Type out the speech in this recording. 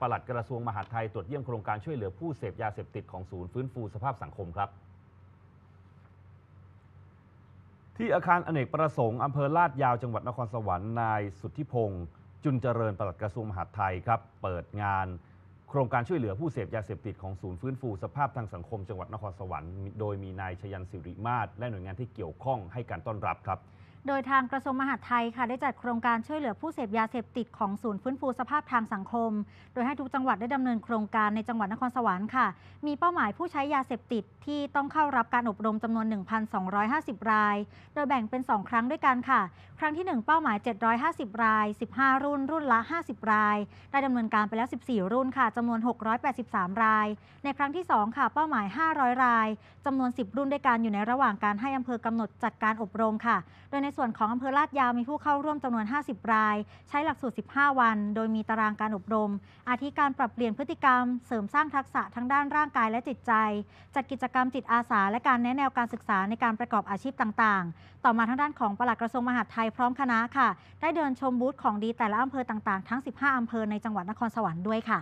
ปลัดกระทรวงมหาดไทยตรวจเยี่ยมโครงการช่วยเหลือผู้เสพยาเสพติดของศูนย์ฟื้นฟู สภาพสังคมครับ ที่อาคารอเนกประสงค์อำเภอลาดยาวจังหวัดนครสวรรค์นายสุทธิพงศ์จุนเจริญปลัดกระทรวงมหาดไทยครับเปิดงานโครงการช่วยเหลือผู้เสพยาเสพติดของศูนย์ฟื้นฟู สภาพทางสังคม จังหวัดนครสวรรค์โดยมีนายชยันสิริมาศและหน่วยงานที่เกี่ยวข้องให้การต้อนรับครับโดยทางกระทรวงมหาดไทยค่ะ ได้จัดโครงการช่วยเหลือผู้เสพยาเสพติดของศูนย์ฟื้นฟูสภาพทางสังคม โดยให้ทุกจังหวัดได้ดำเนินโครงการในจังหวัดนครสวรรค์ค่ะ มีเป้าหมายผู้ใช้ยาเสพติดที่ต้องเข้ารับการอบรมจำนวน1,250ราย โดยแบ่งเป็น 2 ครั้งด้วยกันค่ะ ครั้งที่ 1 เป้าหมาย 750 ราย 15 รุ่น รุ่นละ 50 ราย ได้ดำเนินการไปแล้ว14 รุ่นค่ะจำนวน 683 ราย ในครั้งที่ 2 ค่ะ เป้าหมาย 500 ราย จำนวน 10 รุ่นด้วยกันอยู่ในระหว่างการให้อำเภอกำหนดจัดการอบรมค่ะ โดยในส่วนของอำเภอลาดยาวมีผู้เข้าร่วมจำนวน 50 ราย ใช้หลักสูตร 15 วัน โดยมีตารางการอบรม อาทิการปรับเปลี่ยนพฤติกรรม เสริมสร้างทักษะทั้งด้านร่างกายและจิตใจ จัดกิจกรรมจิตอาสา และการแนะแนวการศึกษาในการประกอบอาชีพต่างๆ ต่อมาทางด้านของปลัดกระทรวงมหาดไทยพร้อมคณะค่ะ ได้เดินชมบูธของดีแต่ละอำเภอต่าง ๆทั้ง 15 อำเภอในจังหวัดนครสวรรค์ด้วยค่ะ